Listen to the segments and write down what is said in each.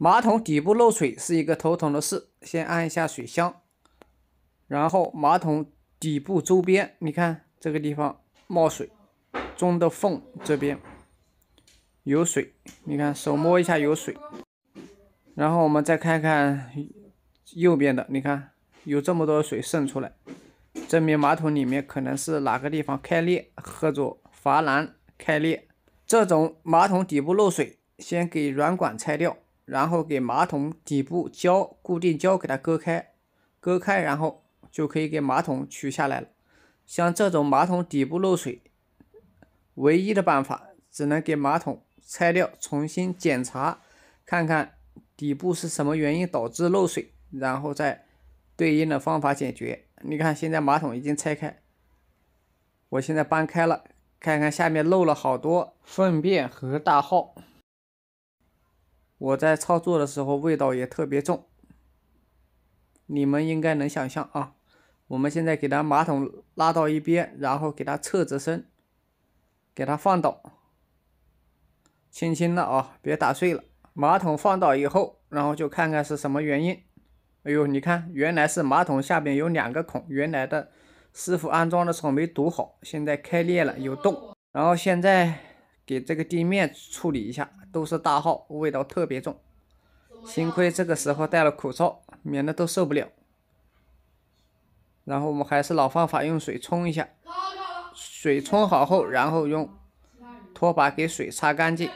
马桶底部漏水是一个头疼的事。先按一下水箱，然后马桶底部周边，你看这个地方冒水，中的缝这边有水，你看手摸一下有水。然后我们再看看右边的，你看有这么多水渗出来，证明马桶里面可能是哪个地方开裂，或者阀栏开裂。这种马桶底部漏水，先给软管拆掉。然后给马桶底部胶固定胶给它割开，割开然后就可以给马桶取下来了。像这种马桶底部漏水，唯一的办法只能给马桶拆掉，重新检查看看底部是什么原因导致漏水，然后再对应的方法解决。你看现在马桶已经拆开，我现在搬开了，看看下面漏了好多粪便和大号。我在操作的时候味道也特别重，你们应该能想象啊。我们现在给它马桶拉到一边，然后给它侧着身，给它放倒，轻轻的啊，别打碎了。马桶放倒以后，然后就看看是什么原因。哎呦，你看，原来是马桶下边有两个孔，原来的师傅安装的时候没堵好，现在开裂了有洞，然后现在。给这个地面处理一下，都是大号，味道特别重，幸亏这个时候戴了口罩，免得都受不了。然后我们还是老方法，用水冲一下，水冲好后，然后用拖把给水擦干净，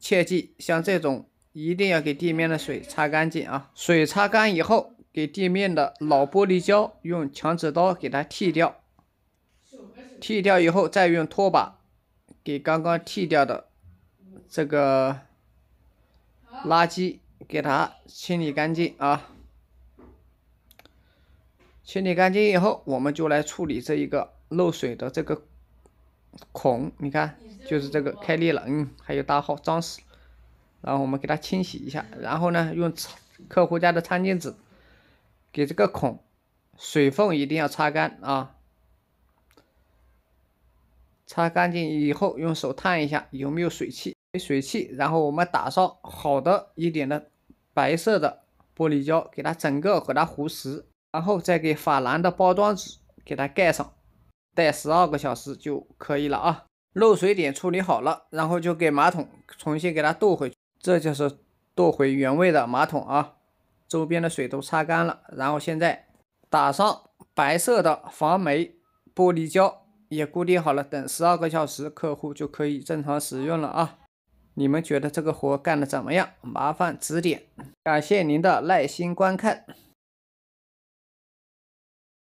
切记，像这种一定要给地面的水擦干净啊。水擦干以后，给地面的老玻璃胶用墙纸刀给它剃掉，剃掉以后再用拖把。给刚刚剃掉的这个垃圾给它清理干净啊！清理干净以后，我们就来处理这一个漏水的这个孔。你看，就是这个开裂了，嗯，还有大号脏死。然后我们给它清洗一下，然后呢，用客户家的餐巾纸给这个孔水缝一定要擦干啊！擦干净以后，用手探一下有没有水汽，没水汽，然后我们打上好的一点的白色的玻璃胶，给它整个给它糊实，然后再给法兰的包装纸给它盖上，待十二个小时就可以了啊。漏水点处理好了，然后就给马桶重新给它倒回，去，这就是倒回原位的马桶啊。周边的水都擦干了，然后现在打上白色的防霉玻璃胶。也固定好了，等十二个小时，客户就可以正常使用了啊！你们觉得这个活干的怎么样？麻烦指点，感谢您的耐心观看。